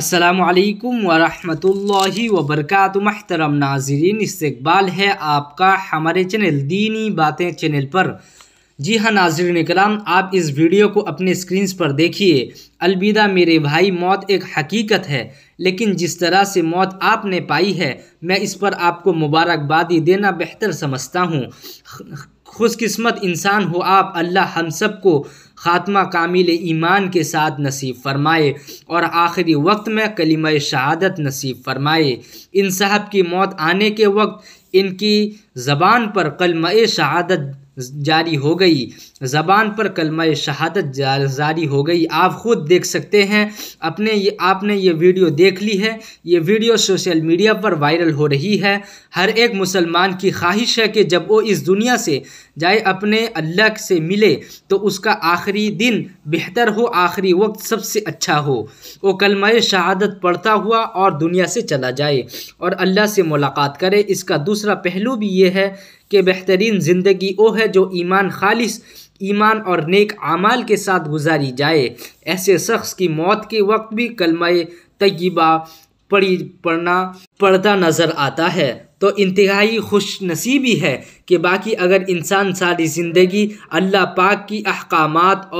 असलकम वरहमल वबरक महतरम नाजरीन इस्तबाल है आपका हमारे चैनल दीनी बातें चैनल पर जी हाँ नाजरन कराम आप इस वीडियो को अपने स्क्रीन पर देखिए अलविदा मेरे भाई मौत एक हकीकत है लेकिन जिस तरह से मौत आपने पाई है मैं इस पर आपको मुबारकबादी देना बेहतर समझता हूँ खुशकस्मत इंसान हो आप अल्लाह हम सब को ख़ात्मा कामिल ईमान के साथ नसीब फरमाए और आखिरी वक्त में कलीम शहादत नसीब फरमाए इन साहब की मौत आने के वक्त इनकी ज़बान पर कलम शहादत जारी हो गई ज़बान पर कलमा शहादत जारी हो गई आप ख़ुद देख सकते हैं अपने ये आपने ये वीडियो देख ली है ये वीडियो सोशल मीडिया पर वायरल हो रही है हर एक मुसलमान की ख्वाहिश है कि जब वो इस दुनिया से जाए अपने अल्लाह से मिले तो उसका आखिरी दिन बेहतर हो आखिरी वक्त सबसे अच्छा हो वो कलमा शहादत पढ़ता हुआ और दुनिया से चला जाए और अल्लाह से मुलाकात करे इसका दूसरा पहलू भी ये है कि बेहतरीन ज़िंदगी वो है जो ईमान खालिश ईमान और नेक आमाल के साथ गुजारी जाए ऐसे शख्स की मौत के वक्त भी कलमाए तयबा पढ़ी पढ़ना पड़ता नज़र आता है तो इंतहाई खुश नसीबी है कि बाकी अगर इंसान सारी ज़िंदगी अल्लाह पाक की अहकाम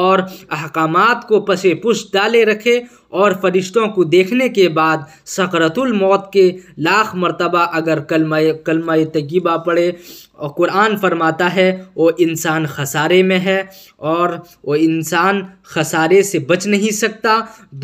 और अहकाम को पसे पुश डाले रखे और फरिश्तों को देखने के बाद सकरतुलमौत के लाख मरतबा अगर कलमा कलमा तगीबा पढ़े और कुरान फरमाता है वो इंसान खसारे में है और वो इंसान खसारे से बच नहीं सकता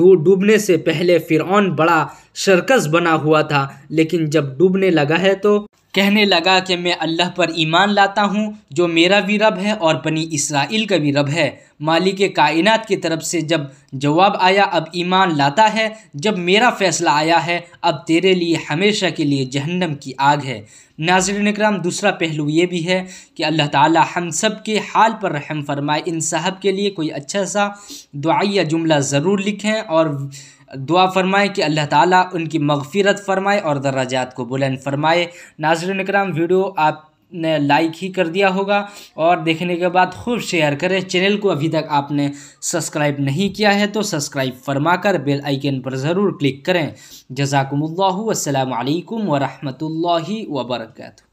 डूबने से पहले फ़िर बड़ा शरकस बना हुआ था लेकिन जब डूबने लगा है तो कहने लगा कि मैं अल्लाह पर ईमान लाता हूँ जो मेरा भी रब है और बनी इसराइल का भी रब है मालिक कायनात की तरफ से जब जवाब आया अब ईमान लाता है जब मेरा फ़ैसला आया है अब तेरे लिए हमेशा के लिए जहन्नम की आग है नाजरन कराम दूसरा पहलू ये भी है कि अल्लाह ताला हम सब के हाल पर रहम फरमाए इन साहब के लिए कोई अच्छा सा दुआया जुमला ज़रूर लिखें और दुआ फरमाएँ कि अल्लाह ताला उनकी मगफिरत फरमाए और दर्राजात को बुलंद फरमाए नाजरन कराम वीडियो आप ने लाइक ही कर दिया होगा और देखने के बाद खूब शेयर करें चैनल को अभी तक आपने सब्सक्राइब नहीं किया है तो सब्सक्राइब फरमा कर बेल आइकन पर ज़रूर क्लिक करें जजाकम्ल वालेकुम वरहमतुल्लाहि